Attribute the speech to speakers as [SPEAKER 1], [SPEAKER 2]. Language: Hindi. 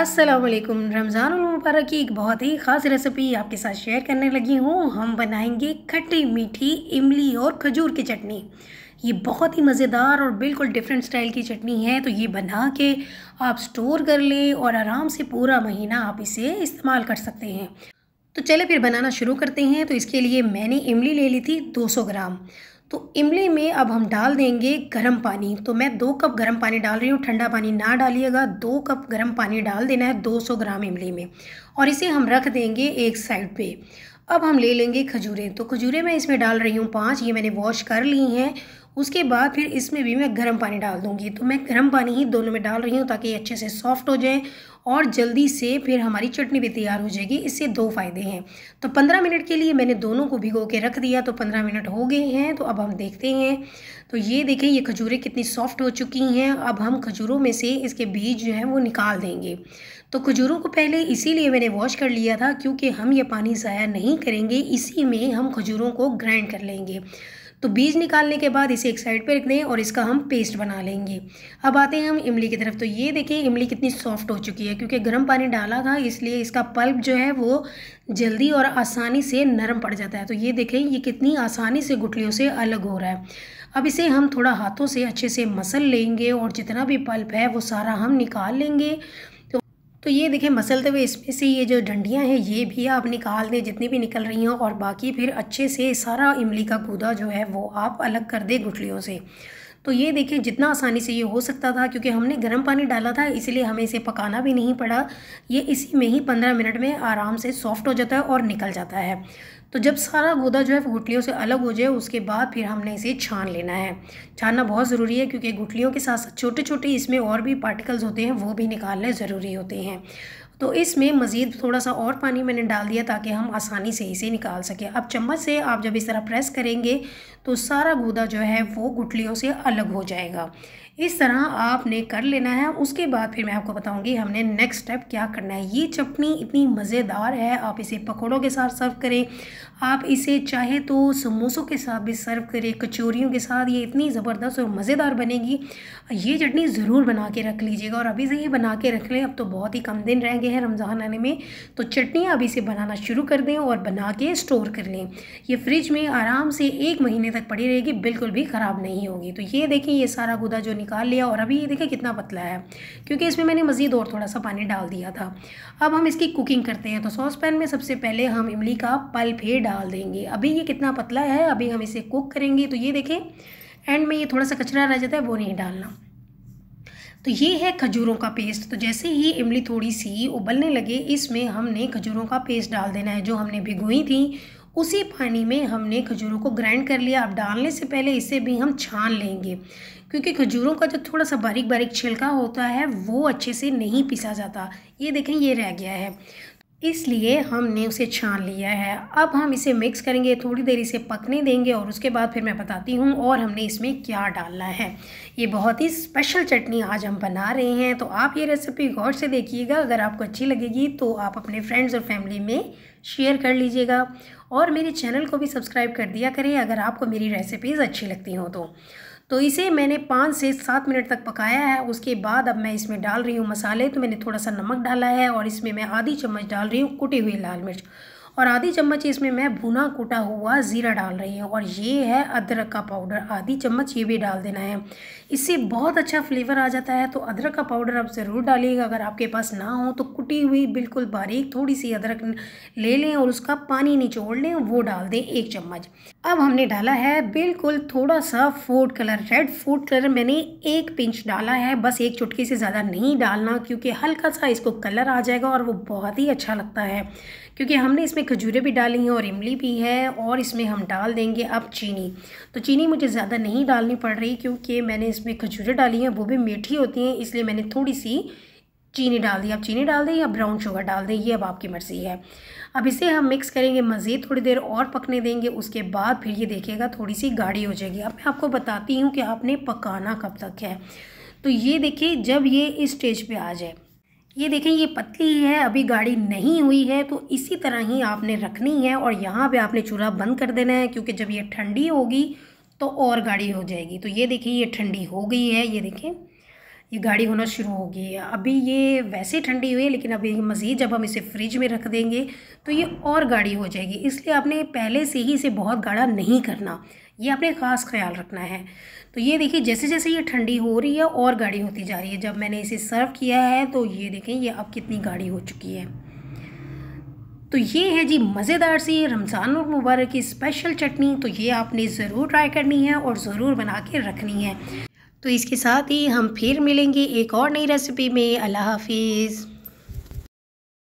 [SPEAKER 1] असलकुम रमज़ान मुबारक की एक बहुत ही ख़ास रेसिपी आपके साथ शेयर करने लगी हूँ हम बनाएंगे खट्टी मीठी इमली और खजूर की चटनी ये बहुत ही मज़ेदार और बिल्कुल डिफरेंट स्टाइल की चटनी है तो ये बना के आप स्टोर कर लें और आराम से पूरा महीना आप इसे इस्तेमाल कर सकते हैं तो चले फिर बनाना शुरू करते हैं तो इसके लिए मैंने इमली ले ली थी 200 ग्राम तो इमली में अब हम डाल देंगे गर्म पानी तो मैं दो कप गर्म पानी डाल रही हूँ ठंडा पानी ना डालिएगा दो कप गर्म पानी डाल देना है 200 ग्राम इमली में और इसे हम रख देंगे एक साइड पे अब हम ले लेंगे खजूरें तो खजूरें मैं इसमें डाल रही हूँ पाँच ये मैंने वॉश कर ली हैं उसके बाद फिर इसमें भी मैं गर्म पानी डाल दूँगी तो मैं गर्म पानी ही दोनों में डाल रही हूँ ताकि अच्छे से सॉफ्ट हो जाए और जल्दी से फिर हमारी चटनी भी तैयार हो जाएगी इससे दो फायदे हैं तो पंद्रह मिनट के लिए मैंने दोनों को भिगो के रख दिया तो पंद्रह मिनट हो गए हैं तो अब हम देखते हैं तो ये देखें ये खजूरें कितनी सॉफ्ट हो चुकी हैं अब हम खजूरों में से इसके बीज जो हैं वो निकाल देंगे तो खजूरों को पहले इसीलिए मैंने वॉश कर लिया था क्योंकि हम ये पानी ज़ाया नहीं करेंगे इसी में हम खजूरों को ग्राइंड कर लेंगे तो बीज निकालने के बाद इसे एक साइड पर रख दें और इसका हम पेस्ट बना लेंगे अब आते हैं हम इमली की तरफ तो ये देखें इमली कितनी सॉफ्ट हो चुकी है क्योंकि गर्म पानी डाला था इसलिए इसका पल्प जो है वो जल्दी और आसानी से नरम पड़ जाता है तो ये देखें ये कितनी आसानी से गुटलियों से अलग हो रहा है अब इसे हम थोड़ा हाथों से अच्छे से मसल लेंगे और जितना भी पल्प है वो सारा हम निकाल लेंगे तो ये देखें मसलते हुए इसमें से ये जो डंडियाँ हैं ये भी आप निकाल दें जितनी भी निकल रही हों और बाकी फिर अच्छे से सारा इमली का कूदा जो है वो आप अलग कर दें गुठलियों से तो ये देखें जितना आसानी से ये हो सकता था क्योंकि हमने गर्म पानी डाला था इसलिए हमें इसे पकाना भी नहीं पड़ा ये इसी में ही पंद्रह मिनट में आराम से सॉफ्ट हो जाता है और निकल जाता है तो जब सारा गुदा जो है गुटलियों से अलग हो जाए उसके बाद फिर हमने इसे छान लेना है छानना बहुत ज़रूरी है क्योंकि गुटलियों के साथ साथ छोटे छोटे इसमें और भी पार्टिकल्स होते हैं वो भी निकालने ज़रूरी होते हैं तो इसमें मज़ीद थोड़ा सा और पानी मैंने डाल दिया ताकि हम आसानी से इसे निकाल सकें अब चम्मच से आप जब इस तरह प्रेस करेंगे तो सारा गूदा जो है वो गुटलियों से अलग हो जाएगा इस तरह आपने कर लेना है उसके बाद फिर मैं आपको बताऊंगी हमने नेक्स्ट स्टेप क्या करना है ये चटनी इतनी मज़ेदार है आप इसे पकौड़ों के साथ सर्व करें आप इसे चाहे तो समोसों के साथ भी सर्व करें कचौरियों के साथ ये इतनी ज़बरदस्त और मज़ेदार बनेगी ये चटनी ज़रूर बना के रख लीजिएगा और अभी से ये बना के रख लें अब तो बहुत ही कम दिन रह गए हैं रमज़ान आने में तो चटनी अभी से बनाना शुरू कर दें और बना के स्टोर कर लें ये फ्रिज में आराम से एक महीने तक पड़ी रहेगी बिल्कुल भी ख़राब नहीं होगी तो ये देखें ये सारा गुदा जो निकाल लिया और अभी ये देखिए कितना पतला है क्योंकि इसमें मैंने मज़ीद और थोड़ा सा पानी डाल दिया था अब हम इसकी कुकिंग करते हैं तो सॉस पैन में सबसे पहले हम इमली का पल्प ही डाल देंगे अभी ये कितना पतला है अभी हम इसे कुक करेंगे तो ये देखें एंड में ये थोड़ा सा कचरा रह जाता है वो नहीं डालना तो ये है खजूरों का पेस्ट तो जैसे ही इमली थोड़ी सी उबलने लगे इसमें हमने खजूरों का पेस्ट डाल देना है जो हमने भिगोई थी उसी पानी में हमने खजूरों को ग्राइंड कर लिया अब डालने से पहले इसे भी हम छान लेंगे क्योंकि खजूरों का जो थोड़ा सा बारीक बारीक छिलका होता है वो अच्छे से नहीं पिसा जाता ये देखें ये रह गया है इसलिए हमने उसे छान लिया है अब हम इसे मिक्स करेंगे थोड़ी देर इसे पकने देंगे और उसके बाद फिर मैं बताती हूँ और हमने इसमें क्या डालना है ये बहुत ही स्पेशल चटनी आज हम बना रहे हैं तो आप ये रेसिपी गौर से देखिएगा अगर आपको अच्छी लगेगी तो आप अपने फ्रेंड्स और फैमिली में शेयर कर लीजिएगा और मेरे चैनल को भी सब्सक्राइब कर दिया करें अगर आपको मेरी रेसिपीज़ अच्छी लगती हों तो तो इसे मैंने पाँच से सात मिनट तक पकाया है उसके बाद अब मैं इसमें डाल रही हूँ मसाले तो मैंने थोड़ा सा नमक डाला है और इसमें मैं आधी चम्मच डाल रही हूँ कुटी हुई लाल मिर्च और आधी चम्मच इसमें मैं भुना कूटा हुआ ज़ीरा डाल रही हूँ और ये है अदरक का पाउडर आधी चम्मच ये भी डाल देना है इससे बहुत अच्छा फ्लेवर आ जाता है तो अदरक का पाउडर आप ज़रूर डालिएगा अगर आपके पास ना हो तो कुटी हुई बिल्कुल बारीक थोड़ी सी अदरक ले लें और उसका पानी निचोड़ लें वो डाल दें एक चम्मच अब हमने डाला है बिल्कुल थोड़ा सा food colour red food colour मैंने एक पिंच डाला है बस एक चुटकी से ज़्यादा नहीं डालना क्योंकि हल्का सा इसको कलर आ जाएगा और वो बहुत ही अच्छा लगता है क्योंकि हमने इसमें खजूरें भी डाली हैं और इमली भी है और इसमें हम डाल देंगे अब चीनी तो चीनी मुझे ज़्यादा नहीं डालनी पड़ रही क्योंकि मैंने इसमें खजूरें डाली हैं वो भी मीठी होती हैं इसलिए मैंने थोड़ी सी चीनी डाल दी अब चीनी डाल दें या ब्राउन शुगर डाल दें ये अब आपकी मर्ज़ी है अब इसे हम मिक्स करेंगे मज़ीद थोड़ी देर और पकने देंगे उसके बाद फिर ये देखिएगा थोड़ी सी गाढ़ी हो जाएगी अब मैं आपको बताती हूँ कि आपने पकाना कब तक है तो ये देखिए जब ये इस स्टेज पे आ जाए ये देखें ये पतली है अभी गाड़ी नहीं हुई है तो इसी तरह ही आपने रखनी है और यहाँ पे आपने चूल्हा बंद कर देना है क्योंकि जब ये ठंडी होगी तो और गाड़ी हो जाएगी तो ये देखिए ये ठंडी हो गई है ये देखें ये गाड़ी होना शुरू हो गई है अभी ये वैसे ठंडी हुई है लेकिन अभी मज़ीद जब हम इसे फ्रिज में रख देंगे तो ये और गाढ़ी हो जाएगी इसलिए आपने पहले से ही इसे बहुत गाढ़ा नहीं करना ये आपने खास ख्याल रखना है तो ये देखिए जैसे जैसे ये ठंडी हो रही है और गाढ़ी होती जा रही है जब मैंने इसे सर्व किया है तो ये देखें ये अब कितनी गाढ़ी हो चुकी है तो ये है जी मज़ेदार सी रमज़ान और मुबारक की स्पेशल चटनी तो ये आपने ज़रूर ट्राई करनी है और ज़रूर बना के रखनी है तो इसके साथ ही हम फिर मिलेंगे एक और नई रेसिपी में अल्लाह हाफिज़